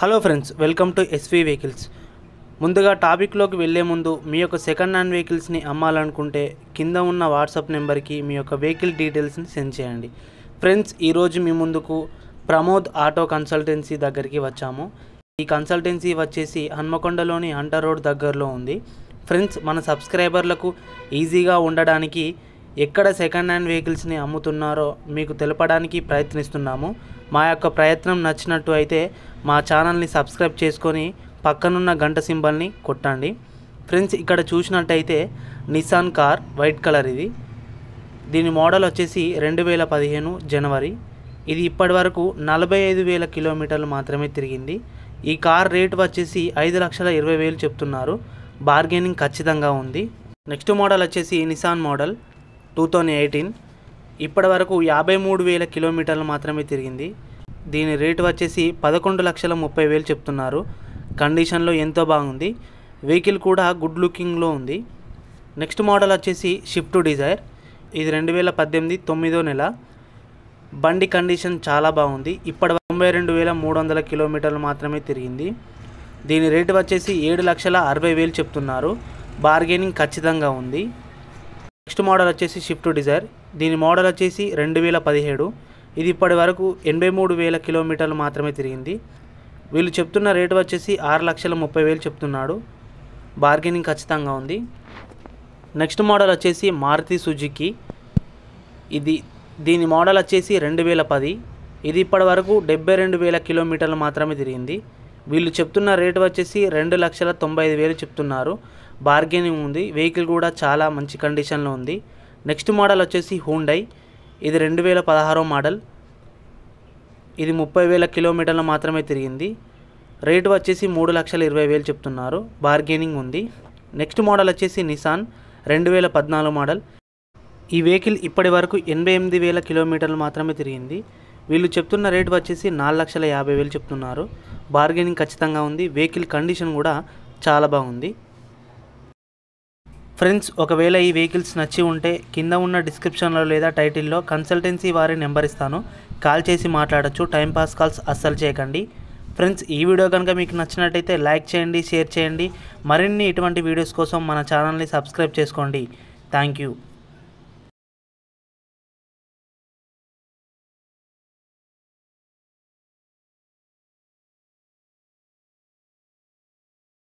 hello friends welcome to SV vehicles ముందుగా టాపిక్లోకి వెళ్లే ముందు మీ యొక్క సెకండ్ హ్యాండ్ వెహికల్స్ని అమ్మాలనుకుంటే కింద ఉన్న వాట్సాప్ నెంబర్కి మీ యొక్క వెహికల్ డీటెయిల్స్ని సెండ్ చేయండి ఫ్రెండ్స్ ఈరోజు మీ ముందుకు ప్రమోద్ ఆటో కన్సల్టెన్సీ దగ్గరికి వచ్చాము ఈ కన్సల్టెన్సీ వచ్చేసి హన్మకొండలోని హంటర్ రోడ్ దగ్గరలో ఉంది ఫ్రెండ్స్ మన సబ్స్క్రైబర్లకు ఈజీగా ఉండడానికి ఎక్కడ సెకండ్ హ్యాండ్ వెహికల్స్ని అమ్ముతున్నారో మీకు తెలపడానికి ప్రయత్నిస్తున్నాము మా యొక్క ప్రయత్నం నచ్చినట్టు అయితే మా ఛానల్ని సబ్స్క్రైబ్ చేసుకొని పక్కనున్న గంట సింబల్ని కొట్టండి ఫ్రెండ్స్ ఇక్కడ చూసినట్టయితే నిసాన్ కార్ వైట్ కలర్ ఇది దీని మోడల్ వచ్చేసి రెండు వేల పదిహేను జనవరి ఇది ఇప్పటి వరకు నలభై ఐదు వేల కిలోమీటర్లు మాత్రమే తిరిగింది ఈ కార్ రేటు వచ్చేసి ఐదు లక్షల ఇరవై వేలు చెప్తున్నారు బార్గెనింగ్ ఖచ్చితంగా ఉంది నెక్స్ట్ మోడల్ వచ్చేసి Nissan model two thousand eighteen ఇప్పటి వరకు యాభై మూడు వేల కిలోమీటర్లు మాత్రమే తిరిగింది దీని రేటు వచ్చేసి పదకొండు లక్షల ముప్పై వేలు చెప్తున్నారు కండిషన్లో ఎంతో బాగుంది వెహికల్ కూడా గుడ్ లుకింగ్లో ఉంది నెక్స్ట్ మోడల్ వచ్చేసి షిఫ్ట్ డిజైర్ ఇది రెండు వేల పద్దెనిమిది తొమ్మిదో నెల బండి కండిషన్ చాలా బాగుంది ఇప్పటి తొంభై రెండు వేల మూడు వందల కిలోమీటర్లు మాత్రమే తిరిగింది దీని రేటు వచ్చేసి ఏడు లక్షల అరవై వేలు చెప్తున్నారు బార్గెనింగ్ ఖచ్చితంగా ఉంది నెక్స్ట్ మోడల్ వచ్చేసి షిఫ్ట్ డిజైర్ దీని మోడల్ వచ్చేసి రెండు వేల పదిహేడు ఇది ఇప్పటి వరకు ఎనభై మూడు వేల కిలోమీటర్లు మాత్రమే తిరిగింది వీళ్ళు చెప్తున్న రేటు వచ్చేసి ఆరు లక్షల ముప్పై వేలు చెప్తున్నాడు బార్గెనింగ్ ఖచ్చితంగా ఉంది నెక్స్ట్ మోడల్ వచ్చేసి మారుతి సుజుకి ఇది దీని మోడల్ వచ్చేసి రెండు వేల పది ఇది ఇప్పటి వరకు డెబ్బై రెండు వేల కిలోమీటర్లు మాత్రమే తిరిగింది వీళ్ళు చెప్తున్న రేటు వచ్చేసి రెండు లక్షల తొంభై ఐదు వేలు చెప్తున్నారు బార్గెనింగ్ ఉంది వెహికల్ కూడా చాలా మంచి కండిషన్లో ఉంది నెక్స్ట్ మోడల్ వచ్చేసి హూండై ఇది రెండు వేల పదహారో మోడల్ ఇది ముప్పై వేల కిలోమీటర్లు మాత్రమే తిరిగింది రేటు వచ్చేసి మూడు లక్షల ఇరవై వేలు చెప్తున్నారు బార్గెనింగ్ ఉంది నెక్స్ట్ మోడల్ వచ్చేసి నిసాన్ రెండు వేల పద్నాలుగు మోడల్ ఈ వెహికల్ ఇప్పటి వరకు ఎనభై ఎనిమిది వేల కిలోమీటర్లు మాత్రమే తిరిగింది వీళ్ళు చెప్తున్న రేట్ వచ్చేసి నాలుగు లక్షల యాభై వేలు చెప్తున్నారు బార్గెనింగ్ ఖచ్చితంగా ఉంది వెహికల్ కండిషన్ కూడా చాలా బాగుంది ఫ్రెండ్స్ ఒకవేళ ఈ వెహికల్స్ నచ్చి ఉంటే కింద ఉన్న డిస్క్రిప్షన్లో లేదా టైటిల్లో కన్సల్టెన్సీ వారి నెంబర్ ఇస్తాను కాల్ చేసి మాట్లాడచ్చు టైంపాస్ కాల్స్ అస్సలు చేయకండి ఫ్రెండ్స్ ఈ వీడియో కనుక మీకు నచ్చినట్టయితే లైక్ చేయండి షేర్ చేయండి మరిన్ని ఇటువంటి వీడియోస్ కోసం మన ఛానల్ని సబ్స్క్రైబ్ చేసుకోండి థ్యాంక్ యూ